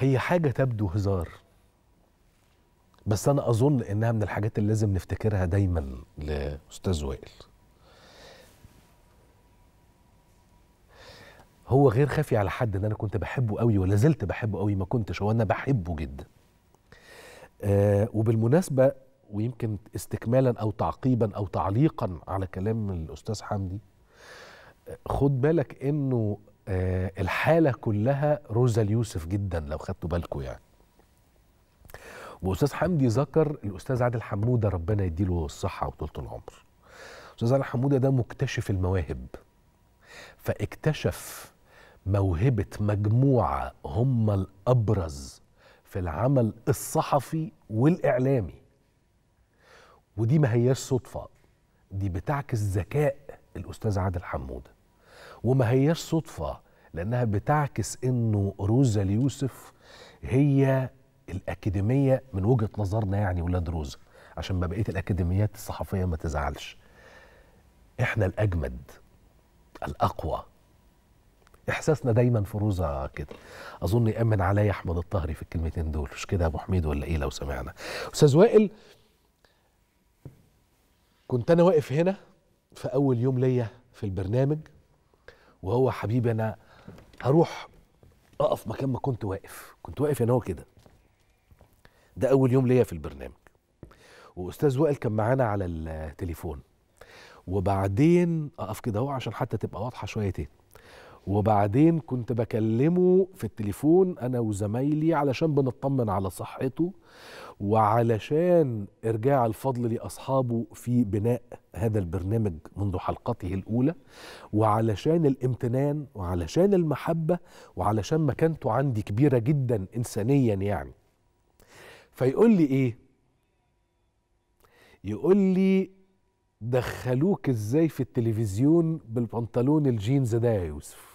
هي حاجة تبدو هزار بس أنا أظن إنها من الحاجات اللي لازم نفتكرها دايما لأستاذ وائل هو غير خافي على حد ان انا كنت بحبه قوي ولا زلت بحبه قوي ما كنتش هو انا بحبه جدا آه وبالمناسبه ويمكن استكمالا او تعقيبا او تعليقا على كلام الاستاذ حمدي آه، خد بالك انه آه، الحاله كلها روزا اليوسف جدا لو خدتوا بالكم يعني واستاذ حمدي ذكر الاستاذ عادل حموده ربنا يديله الصحه وطولة العمر استاذ عادل حموده ده مكتشف المواهب فاكتشف موهبه مجموعه هم الابرز في العمل الصحفي والاعلامي ودي ما هياش صدفه دي بتعكس ذكاء الاستاذ عادل حموده وما هياش صدفه لأنها بتعكس أنه روزا ليوسف هي الأكاديمية من وجهة نظرنا يعني ولاد روزا عشان ما بقية الأكاديميات الصحفية ما تزعلش إحنا الأجمد الأقوى إحساسنا دايما في روزا كده أظن يأمن عليا أحمد الطهري في الكلمتين دول مش كده يا أبو حميد ولا إيه لو سمعنا أستاذ وائل كنت أنا واقف هنا في أول يوم ليا في البرنامج وهو حبيبي أنا هروح اقف مكان ما كنت واقف كنت واقف يعني هو كده ده اول يوم ليا في البرنامج واستاذ وائل كان معانا على التليفون وبعدين اقف كده اهو عشان حتى تبقى واضحه شويتين وبعدين كنت بكلمه في التليفون انا وزمايلي علشان بنطمن على صحته وعلشان ارجاع الفضل لاصحابه في بناء هذا البرنامج منذ حلقته الاولى وعلشان الامتنان وعلشان المحبه وعلشان مكانته عندي كبيره جدا انسانيا يعني فيقول لي ايه يقول لي دخلوك ازاي في التلفزيون بالبنطلون الجينز ده يا يوسف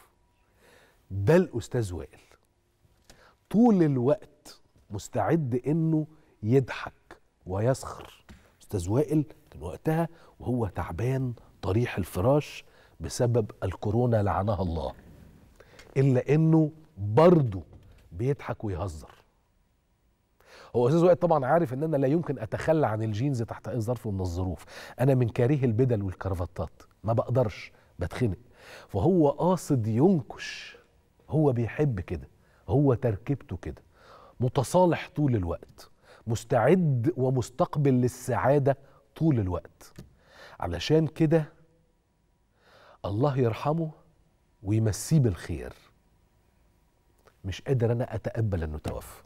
ده الاستاذ وائل طول الوقت مستعد انه يضحك ويسخر استاذ وائل كان وقتها وهو تعبان طريح الفراش بسبب الكورونا لعنها الله الا انه برضه بيضحك ويهزر هو استاذ وائل طبعا عارف ان انا لا يمكن اتخلى عن الجينز تحت اي ظرف من الظروف انا من كاره البدل والكرافتات ما بقدرش بتخنق فهو قاصد ينكش هو بيحب كده هو تركيبته كده متصالح طول الوقت مستعد ومستقبل للسعادة طول الوقت علشان كده الله يرحمه ويمسيه بالخير مش قادر أنا أتقبل أنه توفى